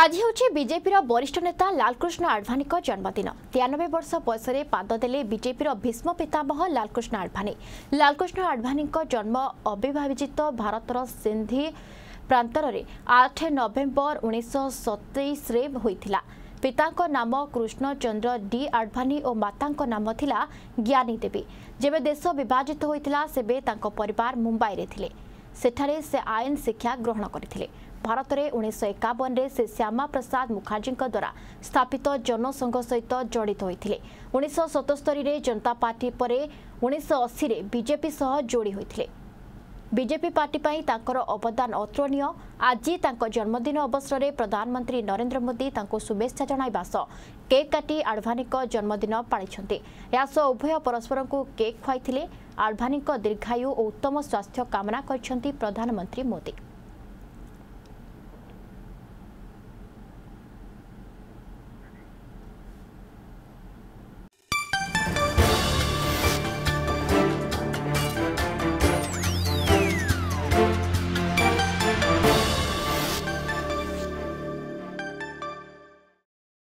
ଆଜି ହେଉଛି ବିଜେପିର ବରିଷ୍ଠ ନେତା ଲାଲକୃଷ୍ଣ ଆଡ଼ଭାନୀଙ୍କ ଜନ୍ମଦିନ ତେୟାନବେ ବର୍ଷ ବୟସରେ ପାଦ ଦେଲେ ବିଜେପିର ଭୀଷ୍ମ ପିତାମହ ଲାଲକୃଷ୍ଣ ଆଡ଼ଭାନୀ ଲାଲକୃଷ୍ଣ ଆଡ଼ଭାନୀଙ୍କ ଜନ୍ମ ଅବିଭାଜିତ ଭାରତର ସିନ୍ଧି ପ୍ରାନ୍ତରରେ ଆଠ ନଭେମ୍ବର ଉଣେଇଶହ ସତେଇଶରେ ହୋଇଥିଲା ପିତାଙ୍କ ନାମ କୃଷ୍ଣଚନ୍ଦ୍ର ଡି ଆଡ଼ଭାନୀ ଓ ମାତାଙ୍କ ନାମ ଥିଲା ଜ୍ଞାନୀ ଦେବୀ ଯେବେ ଦେଶ ବିଭାଜିତ ହୋଇଥିଲା ସେବେ ତାଙ୍କ ପରିବାର ମୁମ୍ବାଇରେ ଥିଲେ ସେଠାରେ ସେ ଆଇନ ଶିକ୍ଷା ଗ୍ରହଣ କରିଥିଲେ ଭାରତରେ ଉଣେଇଶହ ଏକାବନରେ ସେ ଶ୍ୟାମା ପ୍ରସାଦ ମୁଖାର୍ଜୀଙ୍କ ଦ୍ୱାରା ସ୍ଥାପିତ ଜନସଂଘ ସହିତ ଜଡ଼ିତ ହୋଇଥିଲେ ଉଣେଇଶହ ସତସ୍ତରୀରେ ଜନତା ପାର୍ଟି ପରେ ଉଣେଇଶହ ଅଶୀରେ ବିଜେପି ସହ ଯୋଡ଼ି ହୋଇଥିଲେ ବିଜେପି ପାର୍ଟି ପାଇଁ ତାଙ୍କର ଅବଦାନ ଅତୁଳନୀୟ ଆଜି ତାଙ୍କ ଜନ୍ମଦିନ ଅବସରରେ ପ୍ରଧାନମନ୍ତ୍ରୀ ନରେନ୍ଦ୍ର ମୋଦି ତାଙ୍କୁ ଶୁଭେଚ୍ଛା ଜଣାଇବା ସହ କେକ୍ କାଟି ଆଡ଼ଭାନୀଙ୍କ ଜନ୍ମଦିନ ପାଳିଛନ୍ତି ଏହା ସହ ଉଭୟ ପରସ୍ପରଙ୍କୁ କେକ୍ ଖୁଆଇଥିଲେ ଆଡ଼ଭାନୀଙ୍କ ଦୀର୍ଘାୟୁ ଓ ଉତ୍ତମ ସ୍ୱାସ୍ଥ୍ୟ କାମନା କରିଛନ୍ତି ପ୍ରଧାନମନ୍ତ୍ରୀ ମୋଦି